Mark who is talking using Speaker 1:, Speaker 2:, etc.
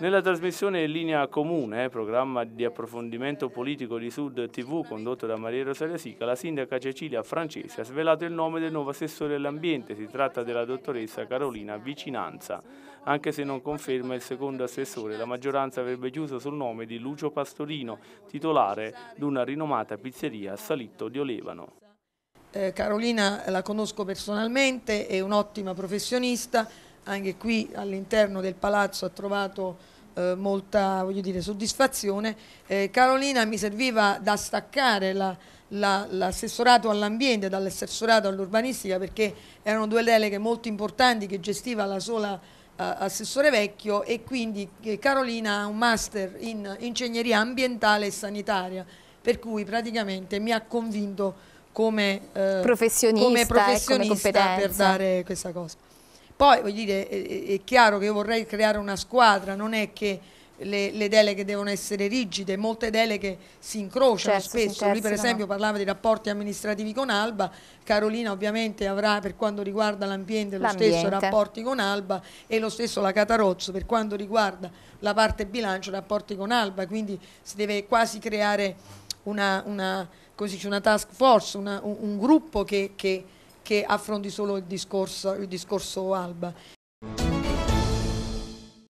Speaker 1: Nella trasmissione Linea Comune, programma di approfondimento politico di Sud TV condotto da Maria Rosaria Sica, la sindaca Cecilia Francesi ha svelato il nome del nuovo assessore all'ambiente. Si tratta della dottoressa Carolina Vicinanza. Anche se non conferma il secondo assessore, la maggioranza avrebbe chiuso sul nome di Lucio Pastorino, titolare di una rinomata pizzeria a Salitto di Olevano.
Speaker 2: Eh, Carolina la conosco personalmente, è un'ottima professionista, anche qui all'interno del palazzo ha trovato eh, molta dire, soddisfazione. Eh, Carolina mi serviva da staccare l'assessorato la, la, all'ambiente dall'assessorato all'urbanistica perché erano due deleghe molto importanti che gestiva la sola eh, assessore vecchio e quindi eh, Carolina ha un master in ingegneria ambientale e sanitaria per cui praticamente mi ha convinto come, eh, professionista, come ecco, professionista come per dare questa cosa. Poi voglio dire, è, è chiaro che io vorrei creare una squadra, non è che le, le, deleghe devono essere rigide, molte deleghe si incrociano certo, spesso. Lui per certo, esempio parlava dei rapporti amministrativi con Alba, Carolina ovviamente avrà per quanto riguarda l'ambiente lo stesso rapporti con Alba e lo stesso la Catarozzo per quanto riguarda la parte bilancio rapporti con Alba, quindi si deve quasi creare una, una, una task force, una, un, un, gruppo che, che che affronti solo il discorso, il discorso Alba.